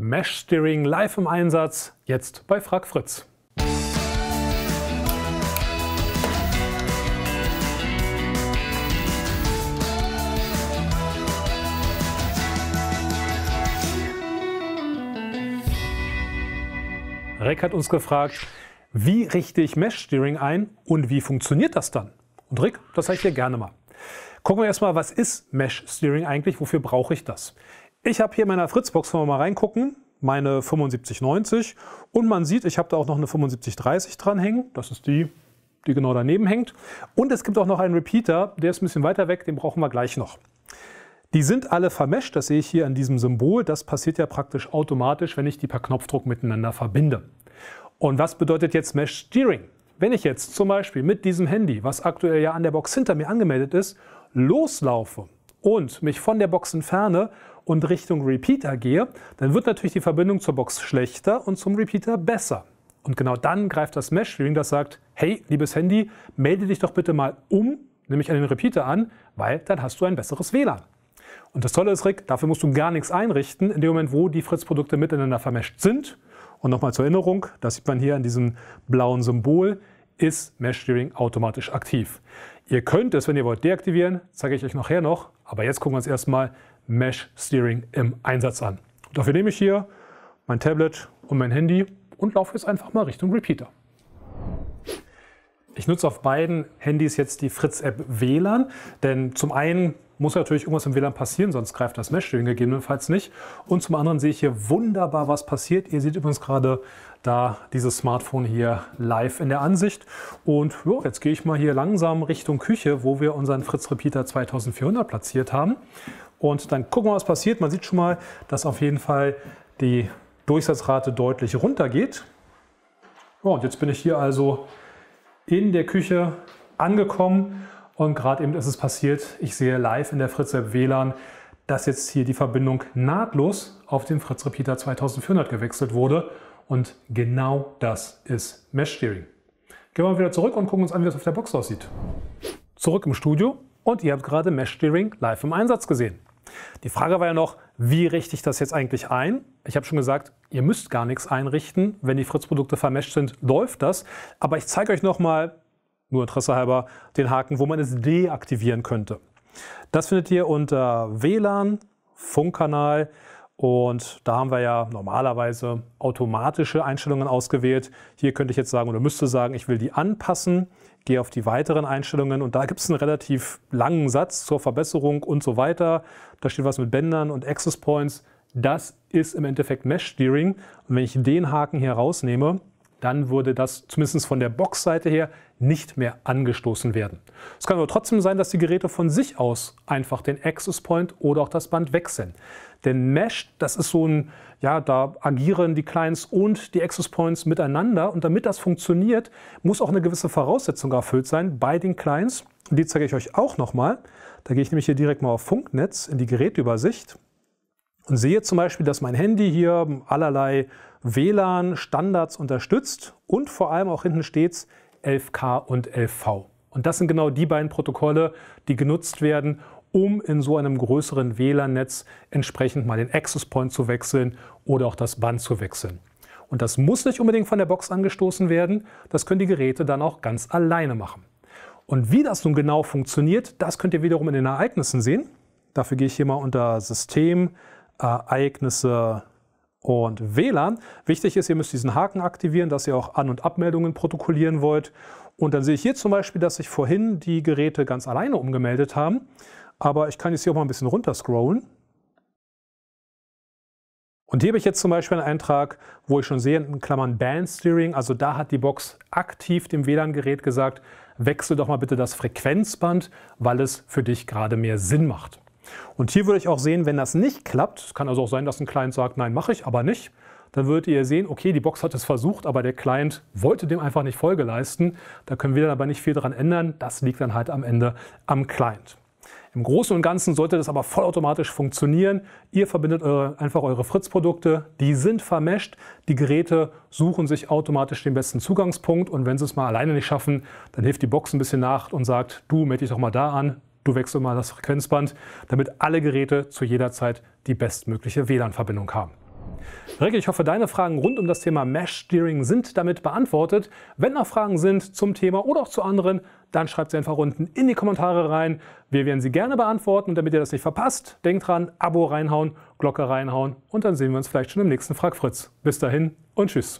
Mesh Steering live im Einsatz, jetzt bei Frag Fritz. Rick hat uns gefragt, wie richte ich Mesh Steering ein und wie funktioniert das dann? Und Rick, das zeige ich dir gerne mal. Gucken wir erstmal, was ist Mesh Steering eigentlich? Wofür brauche ich das? Ich habe hier in meiner Fritzbox, wollen wir mal reingucken, meine 7590 und man sieht, ich habe da auch noch eine 7530 dranhängen. Das ist die, die genau daneben hängt. Und es gibt auch noch einen Repeater, der ist ein bisschen weiter weg, den brauchen wir gleich noch. Die sind alle vermescht, das sehe ich hier an diesem Symbol. Das passiert ja praktisch automatisch, wenn ich die per Knopfdruck miteinander verbinde. Und was bedeutet jetzt Mesh Steering? Wenn ich jetzt zum Beispiel mit diesem Handy, was aktuell ja an der Box hinter mir angemeldet ist, loslaufe und mich von der Box entferne und Richtung Repeater gehe, dann wird natürlich die Verbindung zur Box schlechter und zum Repeater besser. Und genau dann greift das Mesh-Streaming, das sagt, hey, liebes Handy, melde dich doch bitte mal um, nämlich an den Repeater an, weil dann hast du ein besseres WLAN. Und das Tolle ist, Rick, dafür musst du gar nichts einrichten, in dem Moment, wo die Fritz-Produkte miteinander vermescht sind. Und nochmal zur Erinnerung, das sieht man hier an diesem blauen Symbol, ist Mesh-Steering automatisch aktiv. Ihr könnt es, wenn ihr wollt, deaktivieren, zeige ich euch nachher noch. Aber jetzt gucken wir uns erstmal Mesh Steering im Einsatz an. Und dafür nehme ich hier mein Tablet und mein Handy und laufe jetzt einfach mal Richtung Repeater. Ich nutze auf beiden Handys jetzt die Fritz-App WLAN, denn zum einen muss natürlich irgendwas im WLAN passieren, sonst greift das Mesh-Steering gegebenenfalls nicht. Und zum anderen sehe ich hier wunderbar, was passiert. Ihr seht übrigens gerade da dieses Smartphone hier live in der Ansicht. Und jo, jetzt gehe ich mal hier langsam Richtung Küche, wo wir unseren Fritz Repeater 2400 platziert haben. Und dann gucken wir, was passiert. Man sieht schon mal, dass auf jeden Fall die Durchsatzrate deutlich runtergeht. Ja, und jetzt bin ich hier also in der Küche angekommen und gerade eben ist es passiert. Ich sehe live in der FritzApp WLAN, dass jetzt hier die Verbindung nahtlos auf den Fritz Repeater 2400 gewechselt wurde. Und genau das ist Mesh Steering. Gehen wir mal wieder zurück und gucken uns an, wie das auf der Box aussieht. Zurück im Studio und ihr habt gerade Mesh Steering live im Einsatz gesehen. Die Frage war ja noch, wie richte ich das jetzt eigentlich ein? Ich habe schon gesagt, ihr müsst gar nichts einrichten. Wenn die Fritz-Produkte vermescht sind, läuft das. Aber ich zeige euch nochmal, nur Interesse halber, den Haken, wo man es deaktivieren könnte. Das findet ihr unter WLAN, Funkkanal, und da haben wir ja normalerweise automatische Einstellungen ausgewählt. Hier könnte ich jetzt sagen oder müsste sagen, ich will die anpassen, gehe auf die weiteren Einstellungen und da gibt es einen relativ langen Satz zur Verbesserung und so weiter. Da steht was mit Bändern und Access Points. Das ist im Endeffekt Mesh Steering. Und wenn ich den Haken hier rausnehme, dann würde das zumindest von der Box-Seite her nicht mehr angestoßen werden. Es kann aber trotzdem sein, dass die Geräte von sich aus einfach den Access Point oder auch das Band wechseln. Denn Mesh, das ist so ein, ja, da agieren die Clients und die Access Points miteinander. Und damit das funktioniert, muss auch eine gewisse Voraussetzung erfüllt sein bei den Clients. Und die zeige ich euch auch nochmal. Da gehe ich nämlich hier direkt mal auf Funknetz in die Gerätübersicht und sehe zum Beispiel, dass mein Handy hier allerlei WLAN-Standards unterstützt und vor allem auch hinten stets 11K und 11V. Und das sind genau die beiden Protokolle, die genutzt werden, um in so einem größeren WLAN-Netz entsprechend mal den Access Point zu wechseln oder auch das Band zu wechseln. Und das muss nicht unbedingt von der Box angestoßen werden, das können die Geräte dann auch ganz alleine machen. Und wie das nun genau funktioniert, das könnt ihr wiederum in den Ereignissen sehen. Dafür gehe ich hier mal unter System, äh, Ereignisse und WLAN. Wichtig ist, ihr müsst diesen Haken aktivieren, dass ihr auch An- und Abmeldungen protokollieren wollt. Und dann sehe ich hier zum Beispiel, dass sich vorhin die Geräte ganz alleine umgemeldet haben. Aber ich kann jetzt hier auch mal ein bisschen runterscrollen. Und hier habe ich jetzt zum Beispiel einen Eintrag, wo ich schon sehe, in Klammern Band Steering, also da hat die Box aktiv dem WLAN-Gerät gesagt, wechsel doch mal bitte das Frequenzband, weil es für dich gerade mehr Sinn macht. Und hier würde ich auch sehen, wenn das nicht klappt, es kann also auch sein, dass ein Client sagt, nein, mache ich, aber nicht, dann würdet ihr sehen, okay, die Box hat es versucht, aber der Client wollte dem einfach nicht Folge leisten. Da können wir dann aber nicht viel daran ändern. Das liegt dann halt am Ende am Client. Im Großen und Ganzen sollte das aber vollautomatisch funktionieren. Ihr verbindet eure, einfach eure Fritz-Produkte, die sind vermescht, die Geräte suchen sich automatisch den besten Zugangspunkt und wenn sie es mal alleine nicht schaffen, dann hilft die Box ein bisschen nach und sagt, du melde dich doch mal da an, Du wechselst mal das Frequenzband, damit alle Geräte zu jeder Zeit die bestmögliche WLAN-Verbindung haben. Rick, ich hoffe, deine Fragen rund um das Thema Mesh Steering sind damit beantwortet. Wenn noch Fragen sind zum Thema oder auch zu anderen, dann schreibt sie einfach unten in die Kommentare rein. Wir werden sie gerne beantworten und damit ihr das nicht verpasst, denkt dran, Abo reinhauen, Glocke reinhauen und dann sehen wir uns vielleicht schon im nächsten Fragfritz. Bis dahin und tschüss.